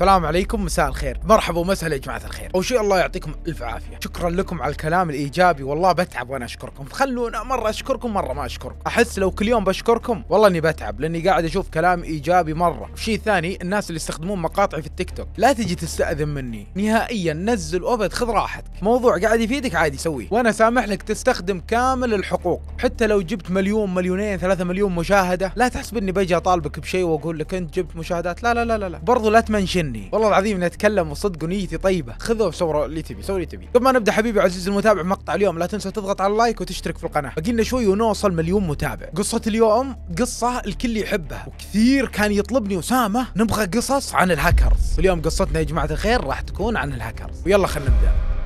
السلام عليكم مساء الخير مرحبا ومسهلا يا جماعه الخير اول شيء الله يعطيكم الف عافيه شكرا لكم على الكلام الايجابي والله بتعب وانا اشكركم خلونا مره اشكركم مره ما اشكركم احس لو كل يوم بشكركم والله اني بتعب لاني قاعد اشوف كلام ايجابي مره وشيء ثاني الناس اللي يستخدمون مقاطعي في التيك توك لا تجي تستاذن مني نهائيا نزل وابد خذ راحتك موضوع قاعد يفيدك عادي سويه وانا سامح لك تستخدم كامل الحقوق حتى لو جبت مليون مليونين ثلاثة مليون مشاهده لا تحسب اني بجي اطالبك بشيء واقول لك انت جبت مشاهدات لا لا لا لا, لا. برضو لا تمنشن عني والله العظيم نتكلم وصدق ونيتي طيبه خذوا وسوي اللي تبي سوي اللي تبي قبل ما نبدا حبيبي عزيزي المتابع مقطع اليوم لا تنسى تضغط على اللايك وتشترك في القناه باقي شوي ونوصل مليون متابع قصه اليوم قصه الكل يحبها وكثير كان يطلبني اسامه نبغى قصص عن الهاكرز اليوم قصتنا يا جماعه الخير راح تكون عن الهاكرز ويلا خلينا نبدا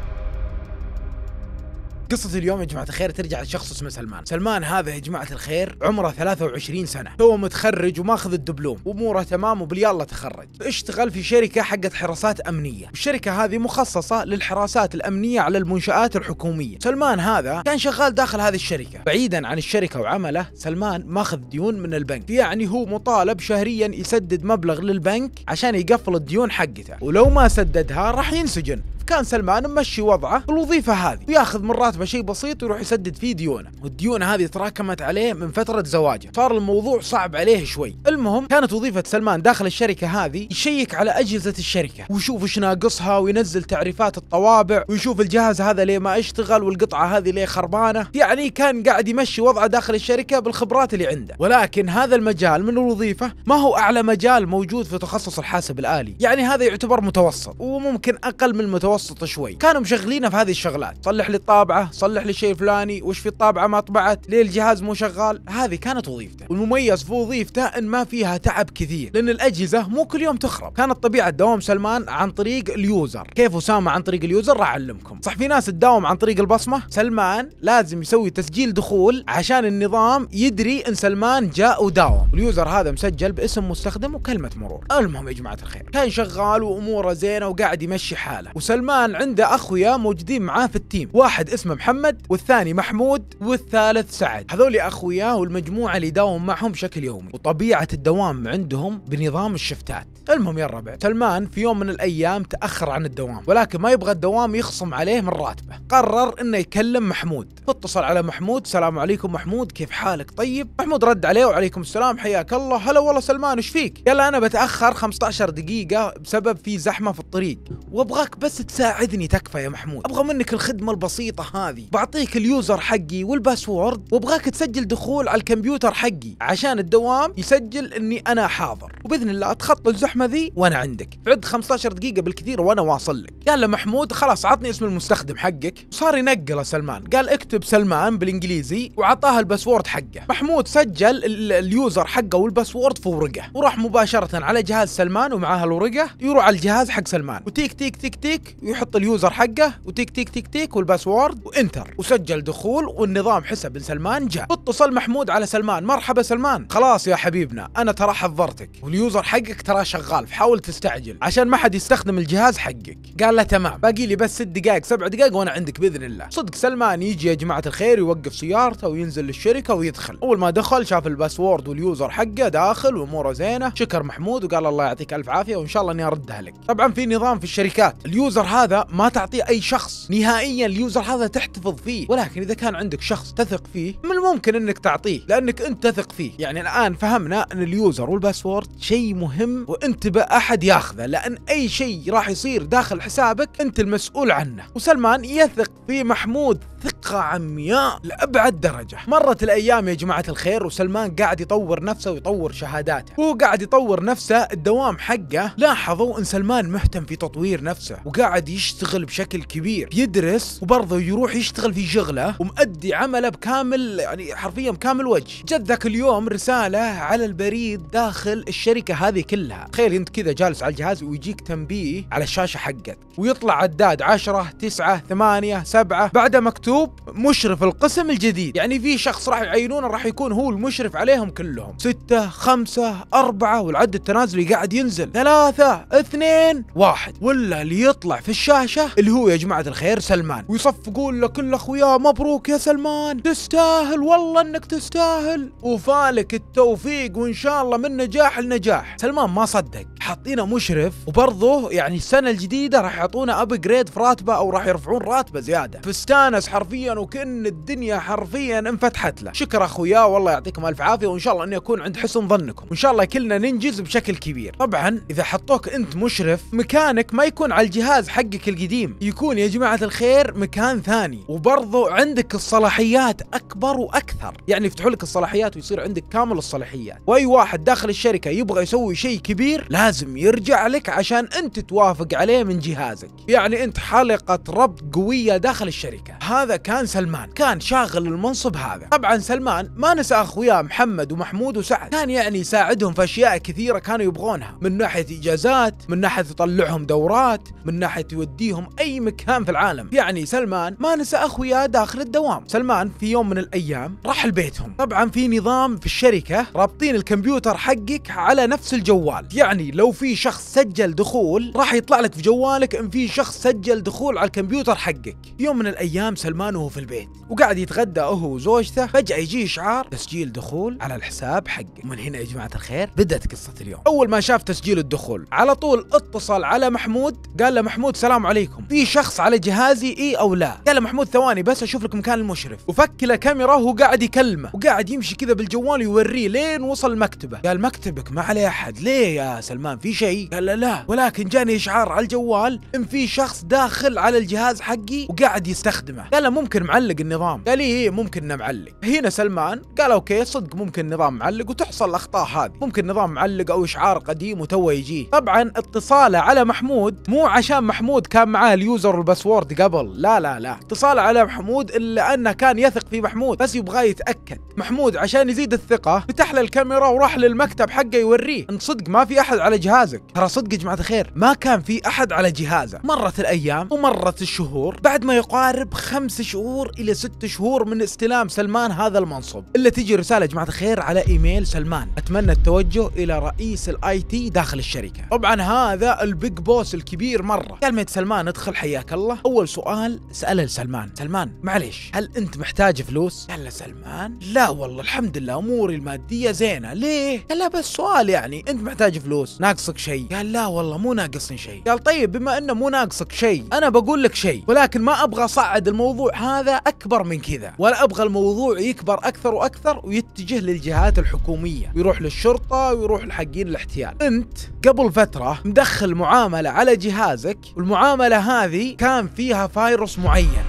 قصة اليوم يا جماعة الخير ترجع لشخص اسمه سلمان سلمان هذا يا جماعة الخير عمره 23 سنة هو متخرج وماخذ الدبلوم واموره تمام وباليلا تخرج اشتغل في شركة حقت حراسات أمنية والشركة هذه مخصصة للحراسات الأمنية على المنشآت الحكومية سلمان هذا كان شغال داخل هذه الشركة بعيدا عن الشركة وعمله سلمان ماخذ ديون من البنك يعني هو مطالب شهريا يسدد مبلغ للبنك عشان يقفل الديون حقته ولو ما سددها راح ينسجن كان سلمان ممشي وضعه بالوظيفة هذه وياخذ من راتبه شيء بسيط ويروح يسدد فيه ديونه والديون هذه تراكمت عليه من فترة زواجه صار الموضوع صعب عليه شوي المهم كانت وظيفة سلمان داخل الشركة هذه يشيك على أجهزة الشركة ويشوف ايش ناقصها وينزل تعريفات الطوابع ويشوف الجهاز هذا ليه ما اشتغل والقطعة هذه ليه خربانة يعني كان قاعد يمشي وضعه داخل الشركة بالخبرات اللي عنده ولكن هذا المجال من الوظيفة ما هو أعلى مجال موجود في تخصص الحاسب الآلي يعني هذا يعتبر متوسط وممكن أقل من المتوسط متوسطه شوي كانوا مشغلينه في هذه الشغلات صلح لي الطابعه صلح لي شيء فلاني وش في الطابعه ما طبعت ليه الجهاز مو شغال هذه كانت وظيفته والمميز في وظيفته ان ما فيها تعب كثير لان الاجهزه مو كل يوم تخرب كانت طبيعه دوام سلمان عن طريق اليوزر كيف اسامه عن طريق اليوزر راح اعلمكم صح في ناس تداوم عن طريق البصمه سلمان لازم يسوي تسجيل دخول عشان النظام يدري ان سلمان جاء وداوم اليوزر هذا مسجل باسم مستخدم وكلمه مرور المهم يا جماعه الخير كان شغال واموره زينه وقاعد يمشي حاله وسلمان سلمان عنده اخويا موجودين معاه في التيم واحد اسمه محمد والثاني محمود والثالث سعد هذول اخويا والمجموعه اللي يداوم معهم بشكل يومي وطبيعه الدوام عندهم بنظام الشفتات المهم يا الربع سلمان في يوم من الايام تاخر عن الدوام ولكن ما يبغى الدوام يخصم عليه من راتبه قرر انه يكلم محمود اتصل على محمود السلام عليكم محمود كيف حالك طيب محمود رد عليه وعليكم السلام حياك الله هلا والله سلمان ايش فيك يلا انا بتاخر 15 دقيقه بسبب في زحمه في الطريق وابغاك بس ساعدني تكفى يا محمود ابغى منك الخدمه البسيطه هذه بعطيك اليوزر حقي والباسورد وابغاك تسجل دخول على الكمبيوتر حقي عشان الدوام يسجل اني انا حاضر وباذن الله اتخطى الزحمه ذي وانا عندك بعد 15 دقيقه بالكثير وانا واصل لك يلا محمود خلاص عطني اسم المستخدم حقك وصار ينقله سلمان قال اكتب سلمان بالانجليزي وعطاه الباسورد حقه محمود سجل اليوزر حقه والباسورد في ورقه وراح مباشره على جهاز سلمان ومعاه الورقه يروح على الجهاز حق سلمان وتيك تيك تيك تيك ويحط اليوزر حقه وتيك تيك تيك تيك والباسورد وانتر وسجل دخول والنظام حسب سلمان جاء اتصل محمود على سلمان مرحبا سلمان خلاص يا حبيبنا انا ترى حضرتك واليوزر حقك ترى شغال فحاول تستعجل عشان ما حد يستخدم الجهاز حقك قال له تمام باقي لي بس ست دقائق سبع دقائق وانا عندك باذن الله صدق سلمان يجي يا جماعه الخير يوقف سيارته وينزل للشركه ويدخل اول ما دخل شاف الباسورد واليوزر حقه داخل واموره زينه شكر محمود وقال الله يعطيك الف عافيه وان شاء الله اني اردها لك طبعا في نظام في الشركات اليوزر هذا ما تعطيه اي شخص نهائيا اليوزر هذا تحتفظ فيه ولكن اذا كان عندك شخص تثق فيه من الممكن انك تعطيه لانك انت تثق فيه يعني الان فهمنا ان اليوزر والباسورد شيء مهم وانتبه احد ياخذه لان اي شيء راح يصير داخل حسابك انت المسؤول عنه وسلمان يثق في محمود ثقة عمياء لأبعد درجة مرت الأيام يا جماعة الخير وسلمان قاعد يطور نفسه ويطور شهاداته هو قاعد يطور نفسه الدوام حقه لاحظوا أن سلمان مهتم في تطوير نفسه وقاعد يشتغل بشكل كبير يدرس وبرضه يروح يشتغل في شغله ومؤدي عمله بكامل يعني حرفيا بكامل وجه جت ذاك اليوم رسالة على البريد داخل الشركة هذه كلها تخيل أنت كذا جالس على الجهاز ويجيك تنبيه على الشاشة حقك ويطلع عداد 10 9 8 7 بعده مكتوب ايوب مشرف القسم الجديد يعني في شخص راح يعينونه راح يكون هو المشرف عليهم كلهم ستة خمسة أربعة والعد التنازلي قاعد ينزل ثلاثة اثنين واحد ولا اللي يطلع في الشاشة اللي هو يا جماعة الخير سلمان ويصفقون له كل أخويا مبروك يا سلمان تستاهل والله أنك تستاهل وفالك التوفيق وإن شاء الله من نجاح لنجاح سلمان ما صدق حاطينه مشرف وبرضه يعني السنة الجديدة راح يعطونا أبجريد في راتبه أو راح يرفعون راتبه زيادة فاستانس حرفيا وكأن الدنيا حرفيا انفتحت له شكرا اخويا والله يعطيكم الف عافيه وان شاء الله اني اكون عند حسن ظنكم وان شاء الله كلنا ننجز بشكل كبير طبعا اذا حطوك انت مشرف مكانك ما يكون على الجهاز حقك القديم يكون يا جماعه الخير مكان ثاني وبرضه عندك الصلاحيات اكبر واكثر يعني يفتحوا لك الصلاحيات ويصير عندك كامل الصلاحيات واي واحد داخل الشركه يبغى يسوي شيء كبير لازم يرجع لك عشان انت توافق عليه من جهازك يعني انت حلقه ربط قويه داخل الشركه هذا كان سلمان كان شاغل المنصب هذا طبعا سلمان ما نسى اخوياه محمد ومحمود وسعد كان يعني يساعدهم في اشياء كثيره كانوا يبغونها من ناحيه اجازات من ناحيه يطلعهم دورات من ناحيه يوديهم اي مكان في العالم يعني سلمان ما نسى اخوياه داخل الدوام سلمان في يوم من الايام راح لبيتهم طبعا في نظام في الشركه رابطين الكمبيوتر حقك على نفس الجوال يعني لو في شخص سجل دخول راح يطلع لك في جوالك ان في شخص سجل دخول على الكمبيوتر حقك يوم من الايام سلمان سلمان وهو في البيت وقاعد يتغدى هو وزوجته فجأة يجي إشعار تسجيل دخول على الحساب حقه ومن هنا يا جماعة الخير بدأت قصة اليوم أول ما شاف تسجيل الدخول على طول اتصل على محمود قال له محمود سلام عليكم في شخص على جهازي إي أو لا قال له محمود ثواني بس أشوف لك مكان المشرف وفك له كاميرا وهو قاعد يكلمه وقاعد يمشي كذا بالجوال يوريه لين وصل مكتبه قال مكتبك ما عليه أحد ليه يا سلمان في شيء قال له لا ولكن جاني إشعار على الجوال إن في شخص داخل على الجهاز حقي وقاعد يستخدمه قال قال ممكن معلق النظام قال لي إيه، ممكن انه معلق هنا سلمان قال اوكي صدق ممكن النظام معلق وتحصل الاخطاء هذه ممكن نظام معلق او اشعار قديم وتو يجيه طبعا اتصاله على محمود مو عشان محمود كان معاه اليوزر والباسورد قبل لا لا لا اتصاله على محمود الا انه كان يثق في محمود بس يبغاه يتاكد محمود عشان يزيد الثقه فتح له الكاميرا وراح للمكتب حقه يوريه ان صدق ما في احد على جهازك ترى صدق يا جماعه الخير ما كان في احد على جهازه مرت الايام ومرت الشهور بعد ما يقارب خمس خمس شهور إلى ست شهور من استلام سلمان هذا المنصب إلا تجي رسالة جماعة الخير على إيميل سلمان أتمنى التوجه إلى رئيس الآي تي داخل الشركة طبعا هذا البيج بوس الكبير مرة كلمة سلمان ادخل حياك الله أول سؤال سأله لسلمان سلمان معليش هل أنت محتاج فلوس؟ قال له سلمان لا والله الحمد لله أموري المادية زينة ليه؟ قال له بس سؤال يعني أنت محتاج فلوس ناقصك شيء قال لا والله مو ناقصني شيء قال طيب بما أنه مو ناقصك شيء أنا بقول لك شيء ولكن ما أبغى أصعد الموضوع الموضوع هذا أكبر من كذا ولا أبغى الموضوع يكبر أكثر وأكثر ويتجه للجهات الحكومية ويروح للشرطة ويروح لحقين الاحتيال أنت قبل فترة مدخل معاملة على جهازك والمعاملة هذه كان فيها فايروس معين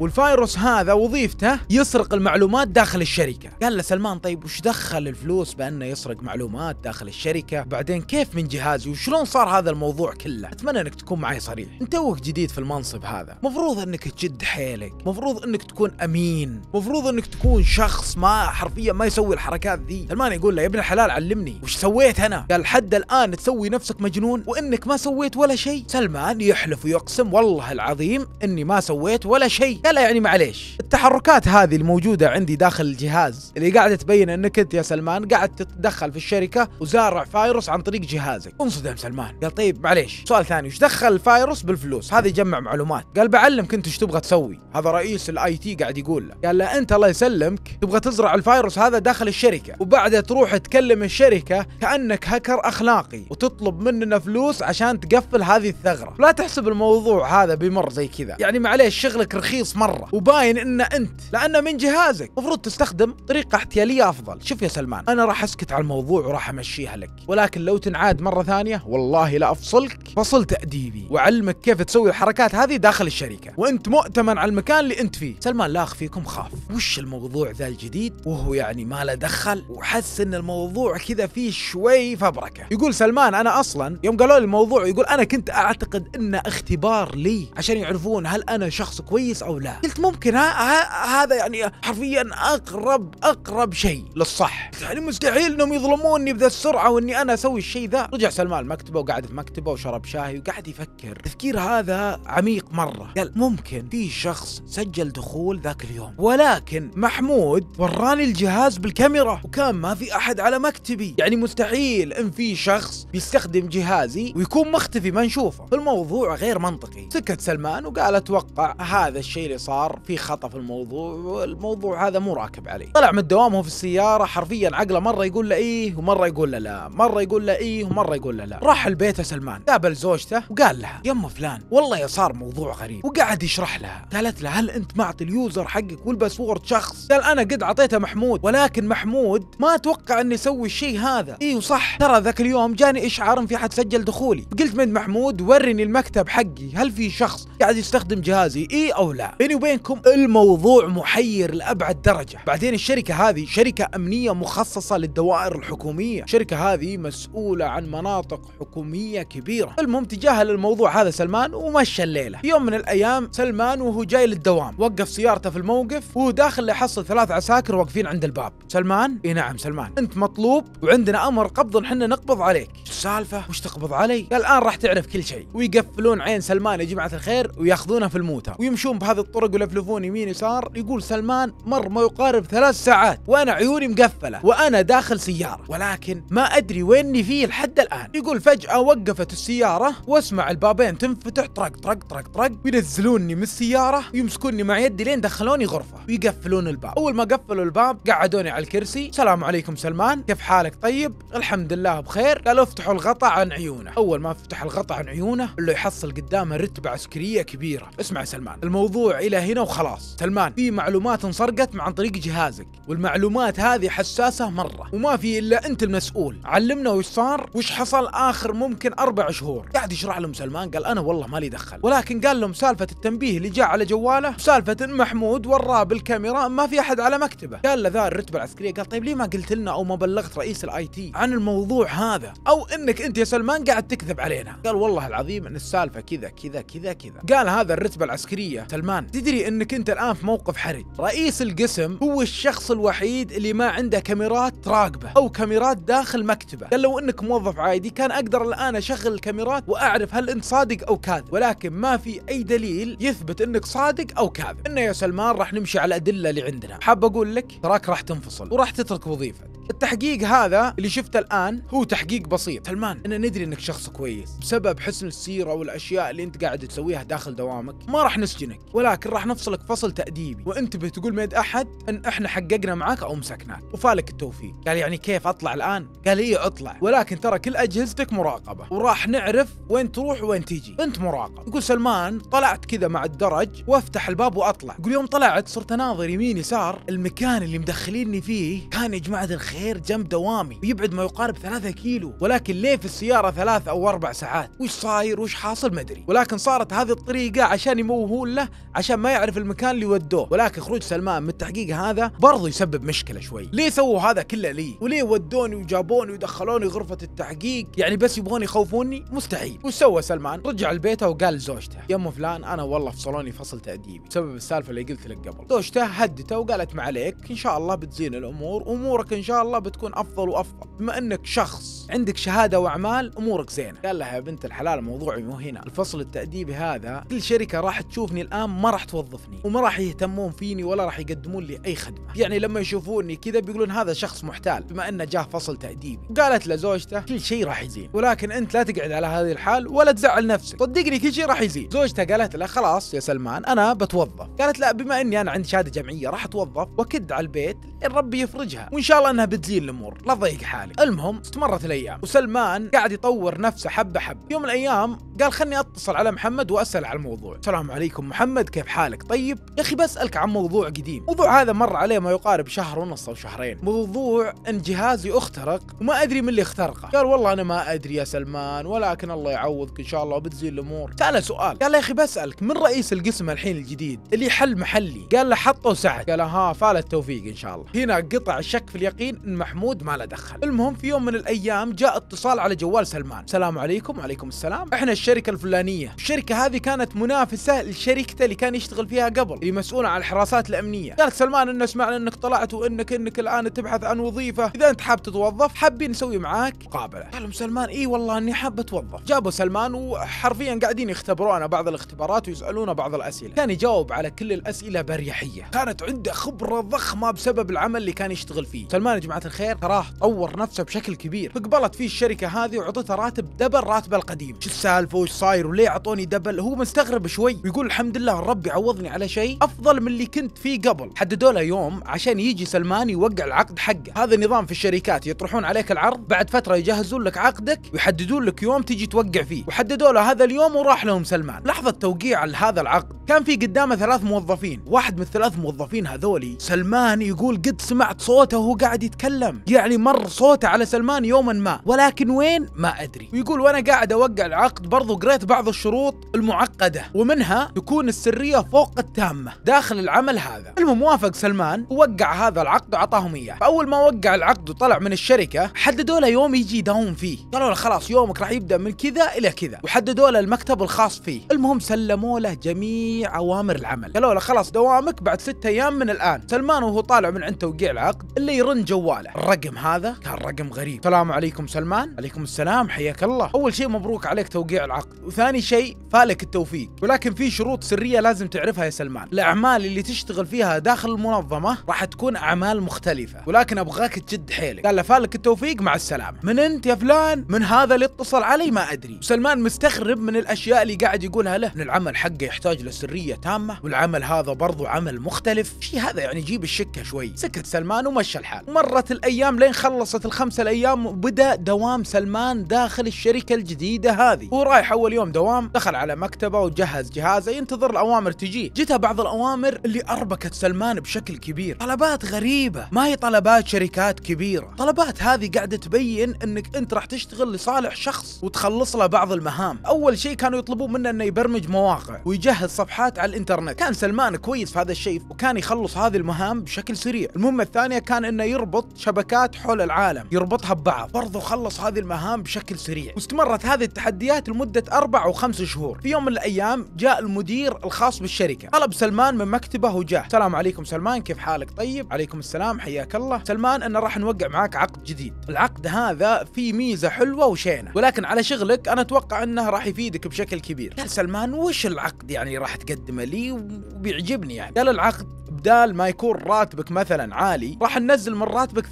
والفايروس هذا وظيفته يسرق المعلومات داخل الشركه قال له سلمان طيب وش دخل الفلوس بانه يسرق معلومات داخل الشركه بعدين كيف من جهازي وشلون صار هذا الموضوع كله اتمنى انك تكون معي صريح انت توك جديد في المنصب هذا مفروض انك تجد حيلك مفروض انك تكون امين مفروض انك تكون شخص ما حرفيا ما يسوي الحركات ذي سلمان يقول له يا ابن الحلال علمني وش سويت انا قال حد الان تسوي نفسك مجنون وانك ما سويت ولا شيء سلمان يحلف ويقسم والله العظيم اني ما سويت ولا شيء قال له يعني معليش التحركات هذه الموجودة عندي داخل الجهاز اللي قاعدة تبين انك انت يا سلمان قاعد تتدخل في الشركة وزارع فايروس عن طريق جهازك انصدم سلمان قال طيب معليش سؤال ثاني وش دخل الفايروس بالفلوس هذا يجمع معلومات قال بعلمك انت ايش تبغى تسوي هذا رئيس الاي تي قاعد يقول له قال له انت الله يسلمك تبغى تزرع الفايروس هذا داخل الشركة وبعدها تروح تكلم الشركة كأنك هكر اخلاقي وتطلب مننا فلوس عشان تقفل هذه الثغرة لا تحسب الموضوع هذا بمر زي كذا يعني معليش شغلك رخيص مرة وباين ان انت لانه من جهازك المفروض تستخدم طريقة احتيالية افضل شوف يا سلمان انا راح اسكت على الموضوع وراح امشيها لك ولكن لو تنعاد مرة ثانية والله لا افصلك فصل تأديبي واعلمك كيف تسوي الحركات هذه داخل الشركة وانت مؤتمن على المكان اللي انت فيه سلمان لا اخفيكم خاف وش الموضوع ذا الجديد وهو يعني ما له دخل وحس ان الموضوع كذا فيه شوي فبركة يقول سلمان انا اصلا يوم قالوا لي الموضوع يقول انا كنت اعتقد انه اختبار لي عشان يعرفون هل انا شخص كويس او لا له قلت ممكن هذا يعني حرفيا اقرب اقرب شيء للصح يعني مستحيل انهم يظلموني بذا السرعه واني انا اسوي الشيء ذا رجع سلمان مكتبه وقعد في مكتبه وشرب شاي وقعد يفكر التفكير هذا عميق مره قال ممكن في شخص سجل دخول ذاك اليوم ولكن محمود وراني الجهاز بالكاميرا وكان ما في احد على مكتبي يعني مستحيل ان في شخص بيستخدم جهازي ويكون مختفي ما نشوفه الموضوع غير منطقي سكت سلمان وقال اتوقع هذا الشيء اللي صار في خطأ في الموضوع الموضوع هذا مو راكب علي طلع من الدوام وهو في السيارة حرفيا عقله مرة يقول له إيه ومرة يقول له لا مرة يقول له إيه ومرة يقول له لا راح البيت سلمان قابل زوجته وقال لها يما فلان والله يا صار موضوع غريب وقعد يشرح لها قالت له هل أنت معطي اليوزر حقك والباسورد شخص قال أنا قد أعطيته محمود ولكن محمود ما أتوقع أني أسوي الشيء هذا إيه وصح ترى ذاك اليوم جاني إشعار إن في حد سجل دخولي قلت من محمود ورني المكتب حقي هل في شخص قاعد يستخدم جهازي اي أو لا بيني وبينكم الموضوع محير لأبعد درجة بعدين الشركة هذه شركة أمنية مخصصة للدوائر الحكومية الشركة هذه مسؤولة عن مناطق حكومية كبيرة المهم تجاهل الموضوع هذا سلمان ومشى الليلة يوم من الأيام سلمان وهو جاي للدوام وقف سيارته في الموقف وهو داخل لحصل ثلاث عساكر واقفين عند الباب سلمان إي نعم سلمان أنت مطلوب وعندنا أمر قبض حنا نقبض عليك السالفة وش تقبض علي الآن راح تعرف كل شيء ويقفلون عين سلمان يا جماعة الخير وياخذونه في الموتر ويمشون بهذه الطرق ولفلفون يمين يسار يقول سلمان مر ما يقارب ثلاث ساعات وانا عيوني مقفله وانا داخل سياره ولكن ما ادري ويني فيه لحد الان يقول فجاه وقفت السياره واسمع البابين تنفتح طرق طرق طرق طرق وينزلوني من السياره ويمسكوني مع يدي لين دخلوني غرفه ويقفلون الباب اول ما قفلوا الباب قعدوني على الكرسي السلام عليكم سلمان كيف حالك طيب الحمد لله بخير قالوا افتحوا الغطاء عن عيونه اول ما فتح الغطاء عن عيونه اللي يحصل قدامه رتبه عسكريه كبيره اسمع سلمان الموضوع الى هنا وخلاص سلمان في معلومات انسرقت عن طريق جهازك والمعلومات هذه حساسه مره وما في الا انت المسؤول علمنا وش صار وش حصل اخر ممكن اربع شهور قاعد يشرح لهم سلمان قال انا والله مالي دخل ولكن قال لهم سالفه التنبيه اللي جاء على جواله سالفه محمود وراه بالكاميرا ما في احد على مكتبه قال له ذا الرتبه العسكريه قال طيب ليه ما قلت لنا او ما بلغت رئيس الاي تي عن الموضوع هذا او انك انت يا سلمان قاعد تكذب علينا قال والله العظيم ان السالفه كذا كذا كذا كذا قال هذا الرتبه العسكريه سلمان تدري انك انت الان في موقف حرج رئيس القسم هو الشخص الوحيد اللي ما عنده كاميرات تراقبه او كاميرات داخل مكتبه قال لو انك موظف عادي كان اقدر الان اشغل الكاميرات واعرف هل انت صادق او كاذب ولكن ما في اي دليل يثبت انك صادق او كاذب انه يا سلمان راح نمشي على الادله اللي عندنا حاب اقول لك تراك راح تنفصل وراح تترك وظيفتك التحقيق هذا اللي شفته الان هو تحقيق بسيط سلمان انا ندري انك شخص كويس بسبب حسن السيره والاشياء اللي انت قاعد تسويها داخل دوامك ما راح نسجنك ولكن راح نفصلك فصل تاديبي وانتبه تقول ميد احد ان احنا حققنا معاك او مسكناك وفالك التوفيق قال يعني كيف اطلع الان قال ايه اطلع ولكن ترى كل اجهزتك مراقبه وراح نعرف وين تروح وين تيجي انت مراقب يقول سلمان طلعت كذا مع الدرج وافتح الباب واطلع يقول يوم طلعت صرت اناظر يمين يسار المكان اللي مدخليني فيه كان يا جماعه الخير غير جنب دوامي ويبعد ما يقارب ثلاثة كيلو ولكن ليه في السيارة ثلاث أو أربع ساعات وش صاير وش حاصل مدري ولكن صارت هذه الطريقة عشان يموهون له عشان ما يعرف المكان اللي ودوه ولكن خروج سلمان من التحقيق هذا برضه يسبب مشكلة شوي ليه سووا هذا كله لي وليه ودوني وجابوني ودخلوني غرفة التحقيق يعني بس يبغون يخوفوني مستحيل وش سوى سلمان رجع لبيته وقال لزوجته ام فلان أنا والله فصلوني فصل تأديبي بسبب السالفة اللي قلت لك قبل زوجته هدته وقالت ما عليك إن شاء الله بتزين الأمور أمورك إن شاء الله الله بتكون افضل وافضل بما انك شخص عندك شهاده واعمال امورك زينه قال لها يا بنت الحلال موضوعي مو هنا الفصل التاديبي هذا كل شركه راح تشوفني الان ما راح توظفني وما راح يهتمون فيني ولا راح يقدمون لي اي خدمه يعني لما يشوفوني كذا بيقولون هذا شخص محتال بما انه جاه فصل تاديبي قالت لزوجته كل شيء راح يزين ولكن انت لا تقعد على هذه الحال ولا تزعل نفسك صدقني كل شيء راح يزين زوجته قالت له خلاص يا سلمان انا بتوظف قالت لا بما اني انا عندي شهاده جامعيه راح اتوظف واكد على البيت ربي يفرجها وان شاء الله انها بتزين الامور لا تضيق حالك المهم استمرت الايام وسلمان قاعد يطور نفسه حبه حبه يوم من الايام قال خلني اتصل على محمد واسال على الموضوع السلام عليكم محمد كيف حالك طيب يا اخي بسالك عن موضوع قديم موضوع هذا مر عليه ما يقارب شهر ونص او شهرين موضوع ان جهازي اخترق وما ادري من اللي اخترقه قال والله انا ما ادري يا سلمان ولكن الله يعوضك ان شاء الله وبتزين الامور ساله سؤال قال يا اخي بسالك من رئيس القسم الحين الجديد اللي حل محلي قال له حطه سعد قال ها فال التوفيق ان شاء الله هنا قطع الشك في اليقين ابن محمود ما له دخل المهم في يوم من الايام جاء اتصال على جوال سلمان السلام عليكم وعليكم السلام احنا الشركه الفلانيه الشركه هذه كانت منافسه لشركته اللي كان يشتغل فيها قبل اللي مسؤوله عن الحراسات الامنيه قال سلمان انه سمعنا انك طلعت وانك انك الان تبحث عن وظيفه اذا انت حاب تتوظف حابين نسوي معاك مقابله قال لهم سلمان اي والله اني حاب اتوظف جابوا سلمان وحرفيا قاعدين يختبرونه بعض الاختبارات ويسالونه بعض الاسئله كان يجاوب على كل الاسئله باريحيه كانت عنده خبره ضخمه بسبب العمل اللي كان يشتغل فيه سلمان جماعه الخير تراه طور نفسه بشكل كبير فقبلت فيه الشركه هذه وعطته راتب دبل راتبه القديم شو السالفه وش صاير وليه اعطوني دبل هو مستغرب شوي ويقول الحمد لله الرب يعوضني على شيء افضل من اللي كنت فيه قبل حددوا له يوم عشان يجي سلمان يوقع العقد حقه هذا نظام في الشركات يطرحون عليك العرض بعد فتره يجهزون لك عقدك ويحددون لك يوم تجي توقع فيه وحددوا له هذا اليوم وراح لهم سلمان لحظه توقيع هذا العقد كان في قدامه ثلاث موظفين واحد من الثلاث موظفين هذولي سلمان يقول قد سمعت صوته وهو قاعد يتكلم يتكلم يعني مر صوته على سلمان يوما ما ولكن وين ما أدري ويقول وأنا قاعد أوقع العقد برضو قريت بعض الشروط المعقدة ومنها تكون السرية فوق التامة داخل العمل هذا المهم وافق سلمان ووقع هذا العقد وعطاهم إياه فأول ما وقع العقد وطلع من الشركة حددوا له يوم يجي يداوم فيه قالوا له خلاص يومك راح يبدأ من كذا إلى كذا وحددوا له المكتب الخاص فيه المهم سلموا له جميع أوامر العمل قالوا له خلاص دوامك بعد ستة أيام من الآن سلمان وهو طالع من عند توقيع العقد اللي يرن جوال جواله الرقم هذا كان رقم غريب السلام عليكم سلمان عليكم السلام حياك الله اول شيء مبروك عليك توقيع العقد وثاني شيء فالك التوفيق ولكن في شروط سريه لازم تعرفها يا سلمان الاعمال اللي تشتغل فيها داخل المنظمه راح تكون اعمال مختلفه ولكن ابغاك تجد حيلك قال له فالك التوفيق مع السلامه من انت يا فلان من هذا اللي اتصل علي ما ادري سلمان مستغرب من الاشياء اللي قاعد يقولها له ان العمل حقه يحتاج لسريه تامه والعمل هذا برضو عمل مختلف شيء هذا يعني جيب الشكه شوي سكت سلمان ومشى الحال مره مرت الايام لين خلصت الخمسة الايام وبدا دوام سلمان داخل الشركة الجديدة هذه هو رايح اول يوم دوام دخل على مكتبه وجهز جهازه ينتظر الاوامر تجيه جتها بعض الاوامر اللي اربكت سلمان بشكل كبير طلبات غريبة ما هي طلبات شركات كبيرة طلبات هذه قاعدة تبين انك انت راح تشتغل لصالح شخص وتخلص له بعض المهام اول شيء كانوا يطلبون منه انه يبرمج مواقع ويجهز صفحات على الانترنت كان سلمان كويس في هذا الشيء وكان يخلص هذه المهام بشكل سريع المهمة الثانية كان انه يربط شبكات حول العالم يربطها ببعض برضو خلص هذه المهام بشكل سريع واستمرت هذه التحديات لمدة أربع أو خمس شهور في يوم من الأيام جاء المدير الخاص بالشركة طلب سلمان من مكتبه وجاه السلام عليكم سلمان كيف حالك طيب عليكم السلام حياك الله سلمان أنا راح نوقع معك عقد جديد العقد هذا فيه ميزة حلوة وشينة ولكن على شغلك أنا أتوقع أنه راح يفيدك بشكل كبير قال سلمان وش العقد يعني راح تقدمه لي وبيعجبني يعني قال العقد بدال ما يكون راتبك مثلا عالي راح ننزل من راتبك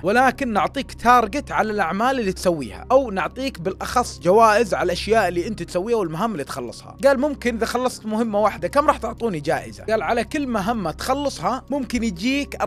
30% ولكن نعطيك تارجت على الاعمال اللي تسويها او نعطيك بالاخص جوائز على الاشياء اللي انت تسويها والمهام اللي تخلصها قال ممكن اذا خلصت مهمه واحده كم راح تعطوني جائزه قال على كل مهمه تخلصها ممكن يجيك 40%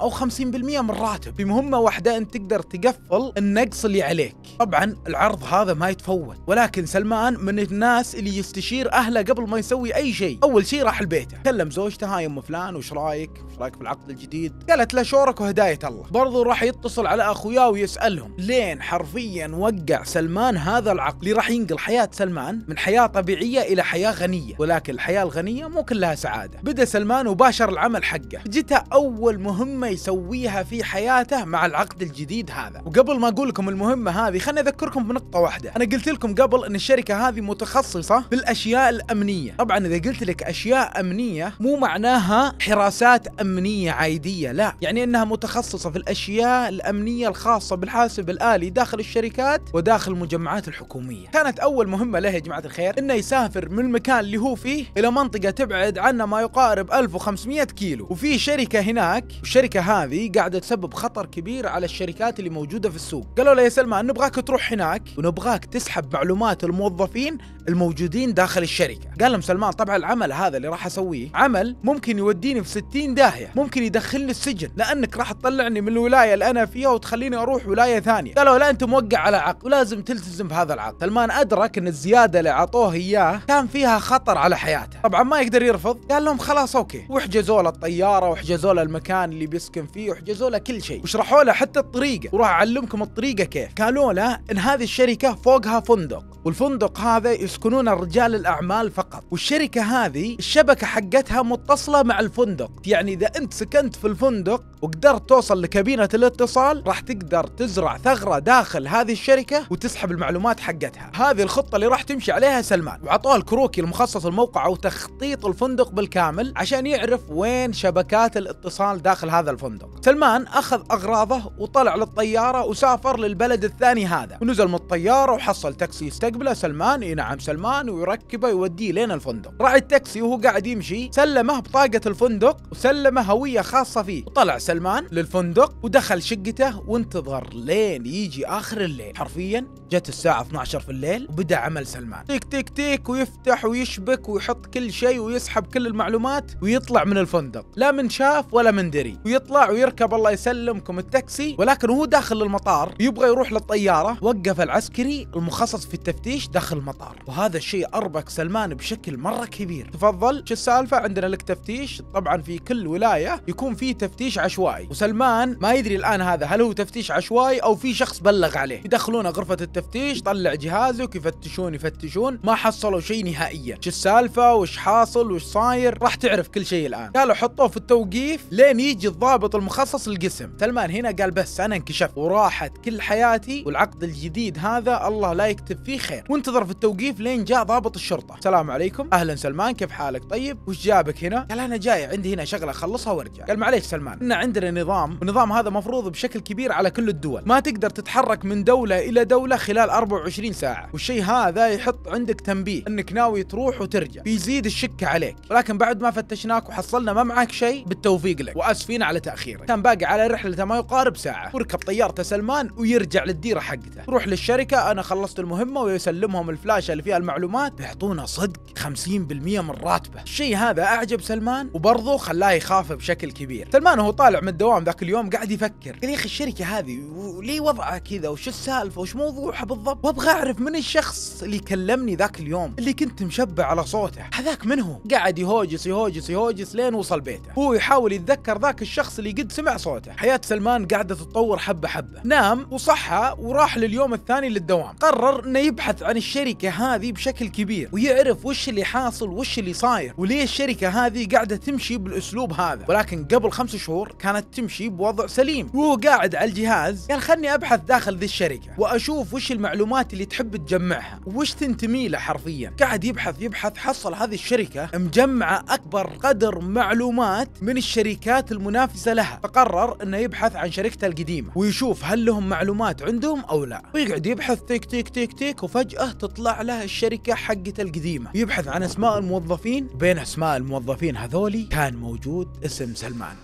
او 50% من راتب في مهمه واحده انت تقدر تقفل النقص اللي عليك طبعا العرض هذا ما يتفوت ولكن سلمان من الناس اللي يستشير اهله قبل ما يسوي اي شيء اول شيء راح لبيته كلم زوجته هاي ام فلان وش رايك؟ وش رايك بالعقد الجديد؟ قالت له شورك وهدايه الله، برضو راح يتصل على اخوياه ويسالهم، لين حرفيا وقع سلمان هذا العقد اللي راح ينقل حياه سلمان من حياه طبيعيه الى حياه غنيه، ولكن الحياه الغنيه مو كلها سعاده، بدا سلمان وباشر العمل حقه، جته اول مهمه يسويها في حياته مع العقد الجديد هذا، وقبل ما اقول لكم المهمه هذه خليني اذكركم بنقطه واحده، انا قلت لكم قبل ان الشركه هذه متخصصه بالاشياء الامنيه، طبعا اذا قلت لك اشياء امنيه مو معناها انها حراسات امنيه عاديه لا يعني انها متخصصه في الاشياء الامنيه الخاصه بالحاسب الالي داخل الشركات وداخل المجمعات الحكوميه كانت اول مهمه له يا جماعه الخير انه يسافر من المكان اللي هو فيه الى منطقه تبعد عنه ما يقارب 1500 كيلو وفي شركه هناك والشركه هذه قاعده تسبب خطر كبير على الشركات اللي موجوده في السوق قالوا له يا سلمان نبغاك تروح هناك ونبغاك تسحب معلومات الموظفين الموجودين داخل الشركه قال لهم سلمان طبعا العمل هذا اللي راح اسويه عمل ممكن ممكن يوديني في 60 داهيه ممكن يدخلني السجن لانك راح تطلعني من الولايه اللي انا فيها وتخليني اروح ولايه ثانيه قالوا لا انت موقع على عقد ولازم تلتزم في هذا العقد سلمان ادرك ان الزياده اللي اعطوه اياه كان فيها خطر على حياته طبعا ما يقدر يرفض قال لهم خلاص اوكي واحجزوا له الطياره واحجزوا له المكان اللي بيسكن فيه واحجزوا له كل شيء وشرحوا له حتى الطريقه وراح اعلمكم الطريقه كيف قالوا له ان هذه الشركه فوقها فندق والفندق هذا يسكنون رجال الأعمال فقط والشركة هذه الشبكة حقتها متصلة مع الفندق يعني إذا أنت سكنت في الفندق وقدرت توصل لكابينة الاتصال راح تقدر تزرع ثغرة داخل هذه الشركة وتسحب المعلومات حقتها هذه الخطة اللي راح تمشي عليها سلمان وعطوها الكروكي المخصص الموقع أو تخطيط الفندق بالكامل عشان يعرف وين شبكات الاتصال داخل هذا الفندق سلمان أخذ أغراضه وطلع للطيارة وسافر للبلد الثاني هذا ونزل من الطيارة وحصل تاكسي يستقبله سلمان اي نعم سلمان ويركبه يوديه لين الفندق راعي التاكسي وهو قاعد يمشي سلمه بطاقه الفندق وسلمه هويه خاصه فيه وطلع سلمان للفندق ودخل شقته وانتظر لين يجي اخر الليل حرفيا جت الساعه 12 في الليل وبدا عمل سلمان تيك تيك تيك ويفتح ويشبك ويحط كل شيء ويسحب كل المعلومات ويطلع من الفندق لا من شاف ولا من دري ويطلع ويركب الله يسلمكم التاكسي ولكن وهو داخل المطار يبغى يروح للطياره وقف العسكري المخصص في التفتيش تفتيش داخل المطار وهذا الشيء اربك سلمان بشكل مره كبير تفضل شو السالفه عندنا لك تفتيش طبعا في كل ولايه يكون في تفتيش عشوائي وسلمان ما يدري الان هذا هل هو تفتيش عشوائي او في شخص بلغ عليه يدخلونه غرفه التفتيش طلع جهازك يفتشون يفتشون ما حصلوا شيء نهائيا شو السالفه وش حاصل وش صاير راح تعرف كل شيء الان قالوا حطوه في التوقيف لين يجي الضابط المخصص القسم سلمان هنا قال بس انا انكشفت وراحت كل حياتي والعقد الجديد هذا الله لا يكتب فيه خير خير وانتظر في التوقيف لين جاء ضابط الشرطه السلام عليكم اهلا سلمان كيف حالك طيب وش جابك هنا قال انا جاي عندي هنا شغله اخلصها وارجع قال معليش سلمان ان عندنا نظام والنظام هذا مفروض بشكل كبير على كل الدول ما تقدر تتحرك من دوله الى دوله خلال 24 ساعه والشيء هذا يحط عندك تنبيه انك ناوي تروح وترجع بيزيد الشك عليك ولكن بعد ما فتشناك وحصلنا ما معك شيء بالتوفيق لك واسفين على تاخيرك كان باقي على رحلته ما يقارب ساعه وركب طيارته سلمان ويرجع للديره حقته روح للشركه انا خلصت المهمه ويا يسلمهم الفلاشة اللي فيها المعلومات بيعطونا صدق 50% من راتبه الشيء هذا أعجب سلمان وبرضه خلاه يخاف بشكل كبير سلمان وهو طالع من الدوام ذاك اليوم قاعد يفكر يا أخي الشركة هذه وليه وضعها كذا وش السالفة وش موضوعها بالضبط وأبغى أعرف من الشخص اللي كلمني ذاك اليوم اللي كنت مشبع على صوته هذاك من هو قاعد يهوجس يهوجس يهوجس لين وصل بيته هو يحاول يتذكر ذاك الشخص اللي قد سمع صوته حياة سلمان قاعدة تتطور حبة حبة نام وصحى وراح لليوم الثاني للدوام قرر انه يبحث يبحث عن الشركه هذه بشكل كبير ويعرف وش اللي حاصل وش اللي صاير وليه الشركه هذه قاعده تمشي بالاسلوب هذا ولكن قبل خمس شهور كانت تمشي بوضع سليم وهو قاعد على الجهاز قال خلني ابحث داخل ذي الشركه واشوف وش المعلومات اللي تحب تجمعها وش تنتمي له حرفيا قاعد يبحث يبحث حصل هذه الشركه مجمعه اكبر قدر معلومات من الشركات المنافسه لها فقرر انه يبحث عن شركته القديمه ويشوف هل لهم معلومات عندهم او لا ويقعد يبحث تيك تيك تيك تيك وفجأة فجأة تطلع له الشركة حقته القديمة يبحث عن اسماء الموظفين بين اسماء الموظفين هذولي كان موجود اسم سلمان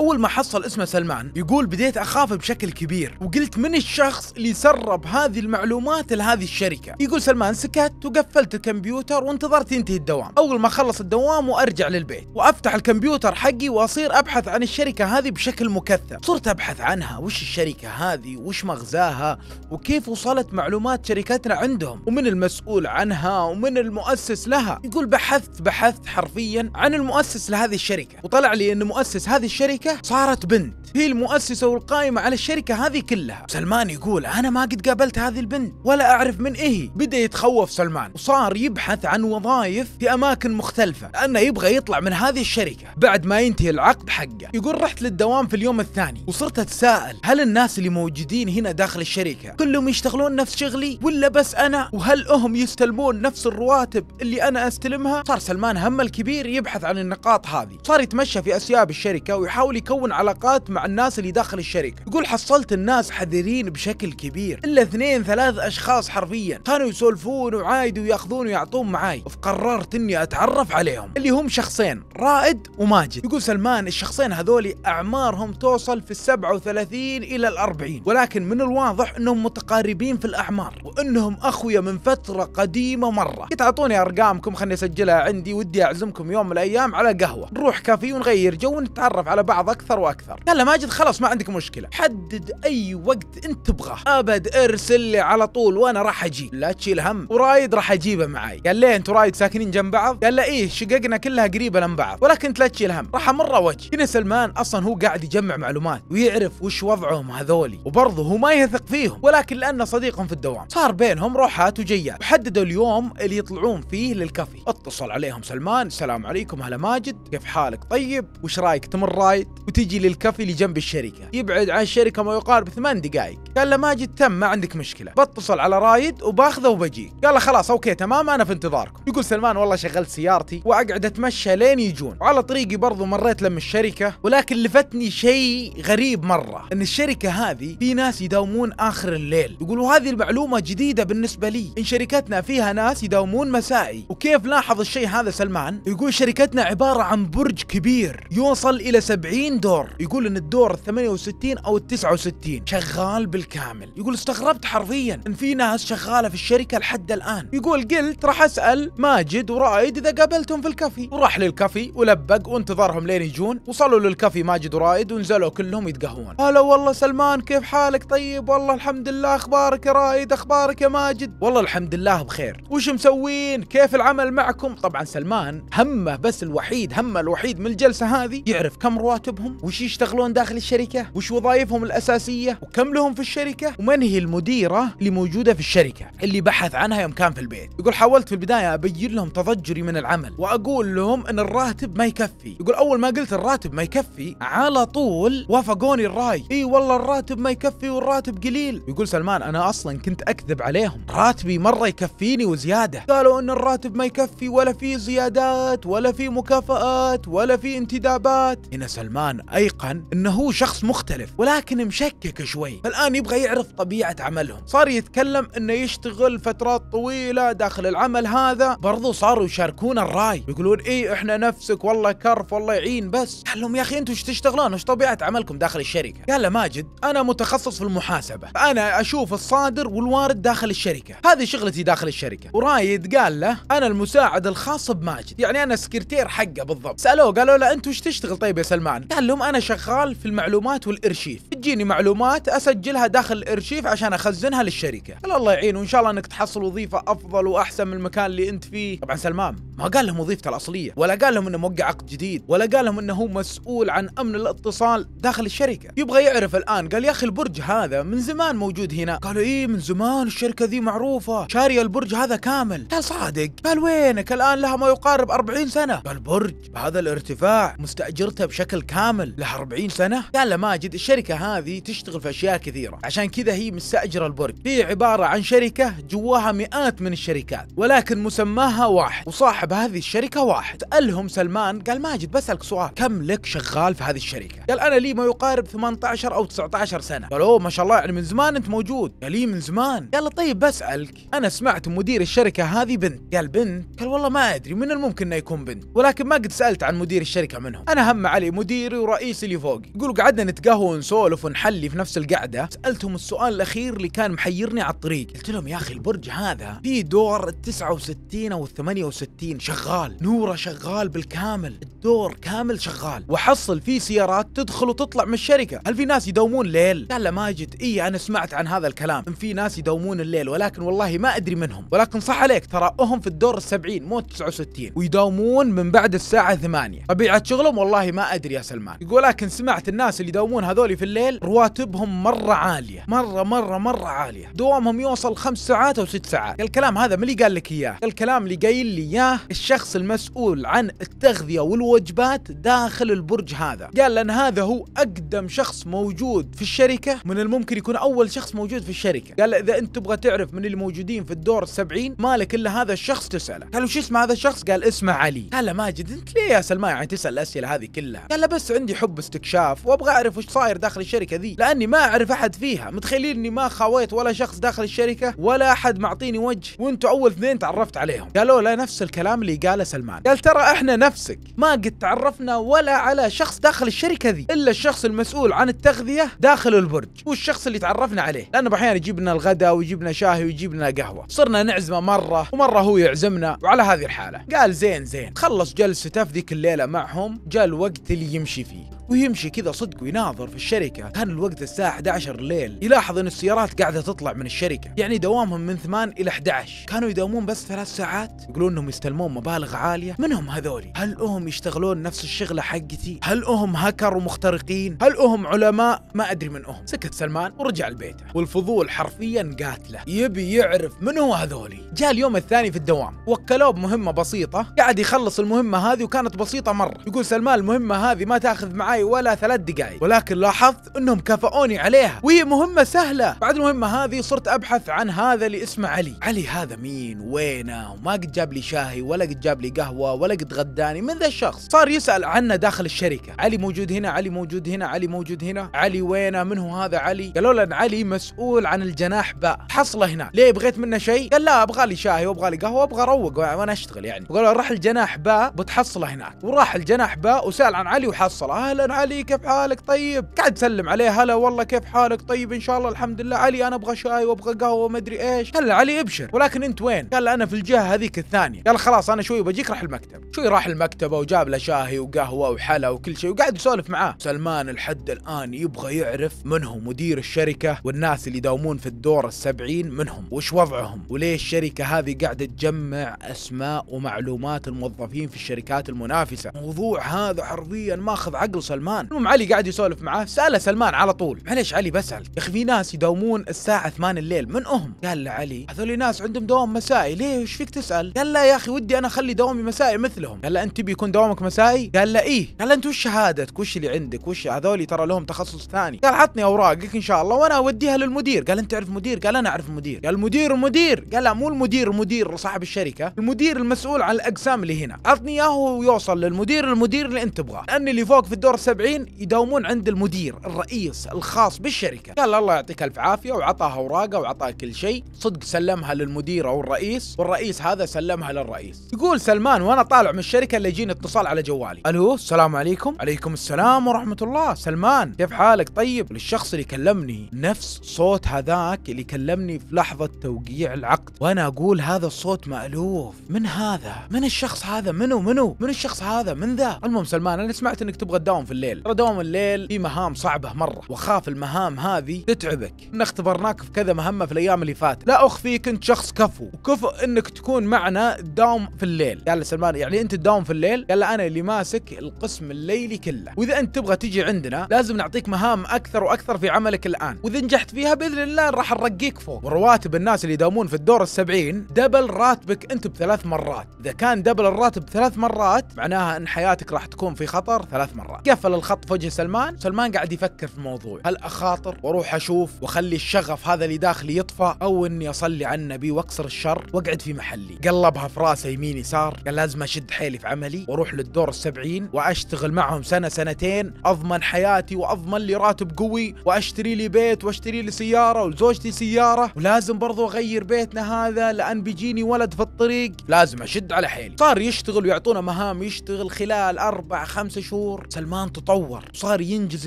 اول ما حصل اسمه سلمان يقول بديت اخاف بشكل كبير وقلت من الشخص اللي سرب هذه المعلومات لهذه الشركه يقول سلمان سكت وقفلت الكمبيوتر وانتظرت ينتهي الدوام اول ما خلص الدوام وارجع للبيت وافتح الكمبيوتر حقي واصير ابحث عن الشركه هذه بشكل مكثف صرت ابحث عنها وش الشركه هذه وش مغزاها وكيف وصلت معلومات شركتنا عندهم ومن المسؤول عنها ومن المؤسس لها يقول بحثت بحثت حرفيا عن المؤسس لهذه الشركه وطلع لي ان مؤسس هذه الشركه الشركة صارت بنت هي المؤسسة والقائمة على الشركة هذه كلها سلمان يقول أنا ما قد قابلت هذه البنت ولا أعرف من إيه بدأ يتخوف سلمان وصار يبحث عن وظائف في أماكن مختلفة لأنه يبغى يطلع من هذه الشركة بعد ما ينتهي العقد حقه يقول رحت للدوام في اليوم الثاني وصرت أتساءل هل الناس اللي موجودين هنا داخل الشركة كلهم يشتغلون نفس شغلي ولا بس أنا وهل هم يستلمون نفس الرواتب اللي أنا أستلمها صار سلمان هم الكبير يبحث عن النقاط هذه صار يتمشى في أسياب الشركة ويحاول يحاول يكون علاقات مع الناس اللي داخل الشركه يقول حصلت الناس حذرين بشكل كبير الا اثنين ثلاث اشخاص حرفيا كانوا يسولفون وعايد وياخذون ويعطون معاي فقررت اني اتعرف عليهم اللي هم شخصين رائد وماجد يقول سلمان الشخصين هذولي اعمارهم توصل في ال 37 الى ال 40 ولكن من الواضح انهم متقاربين في الاعمار وانهم اخويا من فتره قديمه مره قلت أعطوني ارقامكم خلني اسجلها عندي ودي اعزمكم يوم من الايام على قهوه نروح كافي ونغير جو ونتعرف على بعض بعض اكثر واكثر قال له ماجد خلاص ما عندك مشكله حدد اي وقت انت تبغاه ابد ارسل لي على طول وانا راح اجي لا تشيل هم ورايد راح اجيبه معي قال ليه انت ورايد ساكنين جنب بعض قال له ايه شققنا كلها قريبه من بعض ولكن لا تشيل هم راح امر وجه هنا سلمان اصلا هو قاعد يجمع معلومات ويعرف وش وضعهم هذولي وبرضه هو ما يثق فيهم ولكن لانه صديقهم في الدوام صار بينهم روحات وجيات وحددوا اليوم اللي يطلعون فيه للكافي اتصل عليهم سلمان السلام عليكم هلا ماجد كيف حالك طيب وش رايك تمر رايد وتجي للكافي اللي جنب الشركه يبعد عن الشركه ما يقارب ثمان دقائق قال له ماجد تم ما عندك مشكله بتصل على رايد وباخذه وبجيك قال له خلاص اوكي تمام انا في انتظاركم يقول سلمان والله شغلت سيارتي واقعد اتمشى لين يجون وعلى طريقي برضو مريت لم الشركه ولكن لفتني شيء غريب مره ان الشركه هذه في ناس يداومون اخر الليل يقولوا هذه المعلومه جديده بالنسبه لي ان شركتنا فيها ناس يداومون مسائي وكيف لاحظ الشيء هذا سلمان يقول شركتنا عباره عن برج كبير يوصل الى 70 60 دور يقول ان الدور ال 68 او ال 69 شغال بالكامل يقول استغربت حرفيا ان في ناس شغاله في الشركه لحد الان يقول قلت راح اسال ماجد ورايد اذا قابلتهم في الكافي وراح للكافي ولبق وانتظرهم لين يجون وصلوا للكافي ماجد ورايد ونزلوا كلهم يتقهون هلا والله سلمان كيف حالك طيب والله الحمد لله اخبارك يا رايد اخبارك يا ماجد والله الحمد لله بخير وش مسوين كيف العمل معكم طبعا سلمان همه بس الوحيد همه الوحيد من الجلسه هذه يعرف كم رواتب مناصبهم وش يشتغلون داخل الشركة وش وظائفهم الأساسية وكم لهم في الشركة ومن هي المديرة اللي موجودة في الشركة اللي بحث عنها يوم كان في البيت يقول حاولت في البداية أبين لهم تضجري من العمل وأقول لهم أن الراتب ما يكفي يقول أول ما قلت الراتب ما يكفي على طول وافقوني الراي اي والله الراتب ما يكفي والراتب قليل يقول سلمان أنا أصلا كنت أكذب عليهم راتبي مرة يكفيني وزيادة قالوا أن الراتب ما يكفي ولا في زيادات ولا في مكافآت ولا في انتدابات هنا سلمان سلمان أيقن أنه هو شخص مختلف ولكن مشكك شوي فالآن يبغى يعرف طبيعة عملهم صار يتكلم أنه يشتغل فترات طويلة داخل العمل هذا برضو صاروا يشاركون الرأي يقولون اي إحنا نفسك والله كرف والله يعين بس قال لهم يا أخي أنتم ايش تشتغلون ايش طبيعة عملكم داخل الشركة قال له ماجد أنا متخصص في المحاسبة فأنا أشوف الصادر والوارد داخل الشركة هذه شغلتي داخل الشركة ورايد قال له أنا المساعد الخاص بماجد يعني أنا سكرتير حقه بالضبط سألوه قالوا له أنت ايش تشتغل طيب يا سلمان قال لهم انا شغال في المعلومات والارشيف تجيني معلومات اسجلها داخل الارشيف عشان اخزنها للشركه قال الله يعين وان شاء الله انك تحصل وظيفه افضل واحسن من المكان اللي انت فيه طبعا سلمان ما قال لهم وظيفته الاصليه ولا قال لهم انه موقع عقد جديد ولا قال لهم انه هو مسؤول عن امن الاتصال داخل الشركه يبغى يعرف الان قال يا اخي البرج هذا من زمان موجود هنا قالوا ايه من زمان الشركه ذي معروفه شاريه البرج هذا كامل قال صادق قال وينك الان لها ما يقارب 40 سنه قال برج بهذا الارتفاع مستاجرته بشكل كامل كامل له 40 سنه قال له ماجد الشركه هذه تشتغل في اشياء كثيره عشان كذا هي مستاجره البرج هي عباره عن شركه جواها مئات من الشركات ولكن مسماها واحد وصاحب هذه الشركه واحد سالهم سلمان قال ماجد بسالك سؤال كم لك شغال في هذه الشركه قال انا لي ما يقارب 18 او 19 سنه قال اوه ما شاء الله يعني من زمان انت موجود قال لي من زمان قال طيب بسالك انا سمعت مدير الشركه هذه بنت قال بنت قال والله ما ادري من الممكن انه يكون بنت ولكن ما قد سالت عن مدير الشركه منهم انا هم علي مدير مديري ورئيسي اللي فوقي يقولوا قعدنا نتقهوى ونسولف ونحلي في نفس القعده سالتهم السؤال الاخير اللي كان محيرني على الطريق قلت لهم يا اخي البرج هذا في دور ال 69 او ال 68 شغال نوره شغال بالكامل الدور كامل شغال وحصل في سيارات تدخل وتطلع من الشركه هل في ناس يدومون ليل قال له ماجد اي انا سمعت عن هذا الكلام ان في ناس يدومون الليل ولكن والله ما ادري منهم ولكن صح عليك ترى هم في الدور ال 70 مو 69 ويداومون من بعد الساعه 8 طبيعه شغلهم والله ما ادري يا سلام سلمان يقول لكن سمعت الناس اللي يداومون هذول في الليل رواتبهم مرة عالية مرة مرة مرة عالية دوامهم يوصل خمس ساعات أو ست ساعات الكلام هذا من اللي قال لك إياه الكلام اللي قايل لي إياه الشخص المسؤول عن التغذية والوجبات داخل البرج هذا قال لأن هذا هو أقدم شخص موجود في الشركة من الممكن يكون أول شخص موجود في الشركة قال إذا أنت تبغى تعرف من اللي موجودين في الدور السبعين مالك إلا هذا الشخص تسأله قالوا شو اسم هذا الشخص قال اسمه علي قال ماجد أنت ليه يا سلمان يعني تسأل الأسئلة هذه كلها قال بس بس عندي حب استكشاف وابغى اعرف وش صاير داخل الشركه ذي لاني ما اعرف احد فيها متخيلين اني ما خاويت ولا شخص داخل الشركه ولا احد معطيني وجه وانتم اول اثنين تعرفت عليهم قالوا له نفس الكلام اللي قاله سلمان قال ترى احنا نفسك ما قد تعرفنا ولا على شخص داخل الشركه ذي الا الشخص المسؤول عن التغذيه داخل البرج والشخص اللي تعرفنا عليه لانه احيانا يجيب لنا الغداء ويجيب لنا شاهي ويجيب لنا قهوه صرنا نعزمه مره ومره هو يعزمنا وعلى هذه الحاله قال زين زين خلص جلسته في ذيك الليله معهم جاء الوقت اللي يمشي Chivi. ويمشي كذا صدق ويناظر في الشركة كان الوقت الساعة 11 الليل يلاحظ ان السيارات قاعدة تطلع من الشركة يعني دوامهم من 8 إلى 11 كانوا يداومون بس ثلاث ساعات يقولون انهم يستلمون مبالغ عالية منهم هذولي هل هم يشتغلون نفس الشغلة حقتي هل هم هكر ومخترقين هل هم علماء ما أدري من هم سكت سلمان ورجع لبيته والفضول حرفيا قاتله يبي يعرف من هو هذولي جاء اليوم الثاني في الدوام وكلوه بمهمة بسيطة قاعد يخلص المهمة هذه وكانت بسيطة مرة يقول سلمان المهمة هذه ما تاخذ معاه معاي ولا ثلاث دقائق ولكن لاحظت انهم كافئوني عليها وهي مهمه سهله بعد المهمه هذه صرت ابحث عن هذا اللي اسمه علي علي هذا مين وينه وما قد جاب لي شاهي ولا قد جاب لي قهوه ولا قد غداني من ذا الشخص صار يسال عنا داخل الشركه علي موجود هنا علي موجود هنا علي موجود هنا علي وينه من هو هذا علي قالوا لنا علي مسؤول عن الجناح باء حصله هناك ليه بغيت منه شيء قال لا ابغى لي شاهي وابغى لي قهوه ابغى اروق وانا اشتغل يعني وقالوا راح الجناح باء بتحصله هناك وراح الجناح باء وسال عن علي وحصله اهلا علي كيف حالك طيب قاعد تسلم عليه هلا والله كيف حالك طيب ان شاء الله الحمد لله علي انا ابغى شاي وابغى قهوه ما ادري ايش قال علي ابشر ولكن انت وين قال انا في الجهه هذيك الثانيه قال خلاص انا شوي بجيك راح المكتب شوي راح المكتبه وجاب له شاهي وقهوه وحلا وكل شيء وقاعد يسولف معاه سلمان لحد الان يبغى يعرف من هو مدير الشركه والناس اللي يداومون في الدور السبعين منهم وش وضعهم وليه الشركه هذه قاعده تجمع اسماء ومعلومات الموظفين في الشركات المنافسه موضوع هذا حرفيا ماخذ عقل سلمان سلمان المهم علي قاعد يسولف معاه ساله سلمان على طول معليش علي بسال يا اخي في ناس يداومون الساعه 8 الليل من هم قال له علي هذول ناس عندهم دوام مسائي ليه وش فيك تسال قال لا يا اخي ودي انا اخلي دوامي مسائي مثلهم قال له انت تبي يكون دوامك مسائي قال له ايه قال انت وش شهادتك وش اللي عندك وش هذول ترى لهم تخصص ثاني قال عطني اوراقك ان شاء الله وانا اوديها للمدير قال انت تعرف مدير قال انا اعرف مدير قال المدير مدير قال لا مو المدير مدير صاحب الشركه المدير المسؤول عن الاقسام اللي هنا عطني اياه ويوصل للمدير المدير اللي انت تبغاه لان اللي فوق في الدور 70 يداومون عند المدير الرئيس الخاص بالشركه قال الله يعطيك الف عافيه وعطاها اوراقه وعطاها كل شيء صدق سلمها للمدير او الرئيس والرئيس هذا سلمها للرئيس يقول سلمان وانا طالع من الشركه اللي يجيني اتصال على جوالي الو السلام عليكم عليكم السلام ورحمه الله سلمان كيف حالك طيب للشخص اللي كلمني نفس صوت هذاك اللي كلمني في لحظه توقيع العقد وانا اقول هذا الصوت مالوف من هذا من الشخص هذا منو منو من الشخص هذا من ذا المهم سلمان انا سمعت انك تبغى تداوم في الليل ترى دوام الليل في مهام صعبه مره واخاف المهام هذه تتعبك ان اختبرناك في كذا مهمه في الايام اللي فاتت لا اخفي كنت شخص كفو وكفو انك تكون معنا تداوم في الليل قال سلمان يعني انت تداوم في الليل قال انا اللي ماسك القسم الليلي كله واذا انت تبغى تجي عندنا لازم نعطيك مهام اكثر واكثر في عملك الان واذا نجحت فيها باذن الله راح نرقيك فوق ورواتب الناس اللي يداومون في الدور السبعين دبل راتبك انت بثلاث مرات اذا كان دبل الراتب ثلاث مرات معناها ان حياتك راح تكون في خطر ثلاث مرات كفى قفل الخط في وجه سلمان سلمان قاعد يفكر في الموضوع هل اخاطر واروح اشوف واخلي الشغف هذا اللي داخلي يطفى او اني اصلي على النبي واكسر الشر واقعد في محلي قلبها في راسه يمين يسار قال لازم اشد حيلي في عملي واروح للدور السبعين واشتغل معهم سنه سنتين اضمن حياتي واضمن لي راتب قوي واشتري لي بيت واشتري لي سياره ولزوجتي سياره ولازم برضو اغير بيتنا هذا لان بيجيني ولد في الطريق لازم اشد على حيلي صار يشتغل ويعطونا مهام يشتغل خلال اربع خمس شهور سلمان وتطور وصار ينجز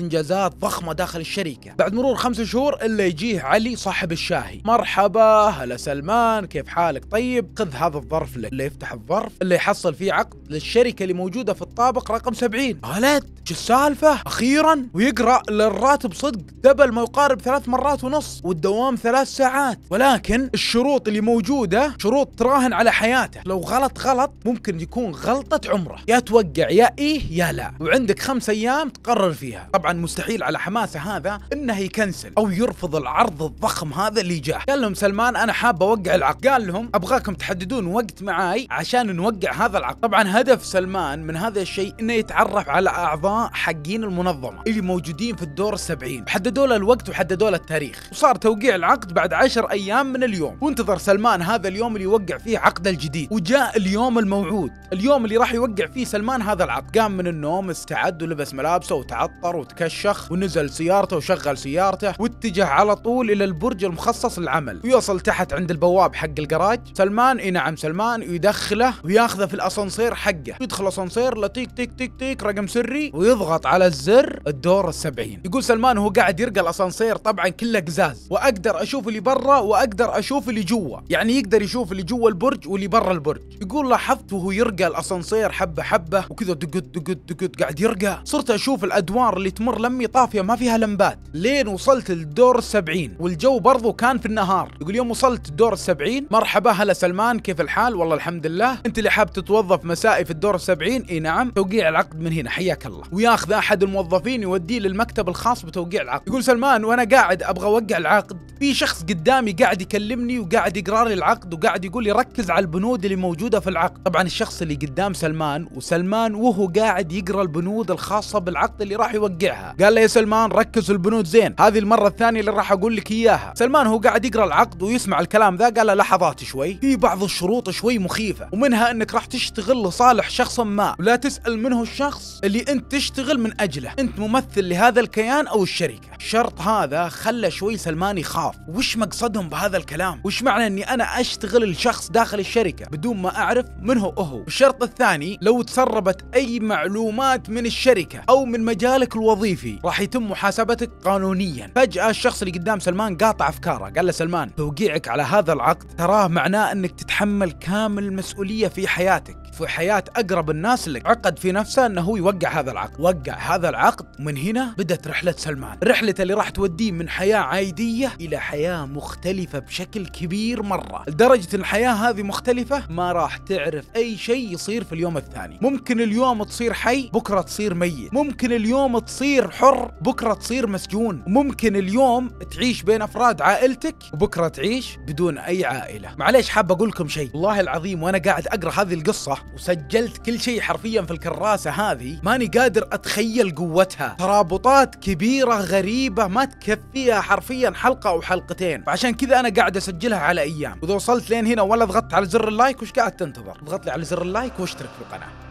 انجازات ضخمه داخل الشركه بعد مرور خمسة شهور الا يجيه علي صاحب الشاهي مرحبا هلا سلمان كيف حالك طيب خذ هذا الظرف لك اللي يفتح الظرف اللي يحصل فيه عقد للشركه اللي موجوده في الطابق رقم 70 قالت شو السالفه اخيرا ويقرا للراتب صدق دبل ما يقارب ثلاث مرات ونص والدوام ثلاث ساعات ولكن الشروط اللي موجوده شروط تراهن على حياته لو غلط غلط ممكن يكون غلطه عمره يا توقع يا ايه يا لا وعندك خمسة ايام تقرر فيها طبعا مستحيل على حماسه هذا انه يكنسل او يرفض العرض الضخم هذا اللي جاه قال لهم سلمان انا حاب اوقع العقد قال لهم ابغاكم تحددون وقت معاي عشان نوقع هذا العقد طبعا هدف سلمان من هذا الشيء انه يتعرف على اعضاء حقين المنظمه اللي موجودين في الدور السبعين حددوا له الوقت وحددوا له التاريخ وصار توقيع العقد بعد عشر ايام من اليوم وانتظر سلمان هذا اليوم اللي يوقع فيه عقده الجديد وجاء اليوم الموعود اليوم اللي راح يوقع فيه سلمان هذا العقد قام من النوم استعد لبس ملابسه وتعطر وتكشخ ونزل سيارته وشغل سيارته واتجه على طول الى البرج المخصص للعمل ويوصل تحت عند البواب حق الجراج سلمان اي نعم سلمان يدخله وياخذه في الاسانسير حقه يدخل اسانسير لتيك تيك تيك تيك رقم سري ويضغط على الزر الدور السبعين يقول سلمان وهو قاعد يرقى الاسانسير طبعا كله قزاز واقدر اشوف اللي برا واقدر اشوف اللي جوا يعني يقدر يشوف اللي جوا البرج واللي برا البرج يقول لاحظت وهو يرقى الاسانسير حبه حبه وكذا دقد دقد دقد قاعد يرقى صرت أشوف الأدوار اللي تمر لمي طافية ما فيها لمبات لين وصلت للدور السبعين والجو برضو كان في النهار يقول يوم وصلت الدور السبعين مرحبا هلا سلمان كيف الحال والله الحمد لله أنت اللي حاب تتوظف مسائي في الدور السبعين إي نعم توقيع العقد من هنا حياك الله وياخذ أحد الموظفين يوديه للمكتب الخاص بتوقيع العقد يقول سلمان وأنا قاعد أبغى أوقع العقد في شخص قدامي قاعد يكلمني وقاعد يقرا لي العقد وقاعد يقول لي ركز على البنود اللي موجودة في العقد طبعا الشخص اللي قدام سلمان وسلمان وهو قاعد يقرا البنود الخاصة خاصه بالعقد اللي راح يوقعها قال له يا سلمان ركز البنود زين هذه المره الثانيه اللي راح اقول لك اياها سلمان هو قاعد يقرا العقد ويسمع الكلام ذا قال له لحظات شوي في بعض الشروط شوي مخيفه ومنها انك راح تشتغل لصالح شخص ما ولا تسال منه الشخص اللي انت تشتغل من اجله انت ممثل لهذا الكيان او الشركه الشرط هذا خلى شوي سلمان يخاف وش مقصدهم بهذا الكلام وش معنى اني انا اشتغل لشخص داخل الشركه بدون ما اعرف منه أهو هو الشرط الثاني لو تسربت اي معلومات من الشركه شركة أو من مجالك الوظيفي راح يتم محاسبتك قانونيا فجأة الشخص اللي قدام سلمان قاطع أفكاره قال له سلمان توقيعك على هذا العقد تراه معناه أنك تتحمل كامل المسؤولية في حياتك في حياة أقرب الناس لك عقد في نفسه أنه هو يوقع هذا العقد وقع هذا العقد ومن هنا بدأت رحلة سلمان رحلته اللي راح توديه من حياة عادية إلى حياة مختلفة بشكل كبير مرة لدرجة الحياة هذه مختلفة ما راح تعرف أي شيء يصير في اليوم الثاني ممكن اليوم تصير حي بكرة تصير ميت ممكن اليوم تصير حر بكرة تصير مسجون ممكن اليوم تعيش بين أفراد عائلتك وبكرة تعيش بدون أي عائلة معليش حاب أقول لكم شيء والله العظيم وأنا قاعد أقرأ هذه القصة وسجلت كل شيء حرفيا في الكراسة هذه ماني قادر أتخيل قوتها ترابطات كبيرة غريبة ما تكفيها حرفيا حلقة أو حلقتين فعشان كذا أنا قاعد أسجلها على أيام وإذا وصلت لين هنا ولا ضغطت على زر اللايك وش قاعد تنتظر اضغط لي على زر اللايك واشترك في القناة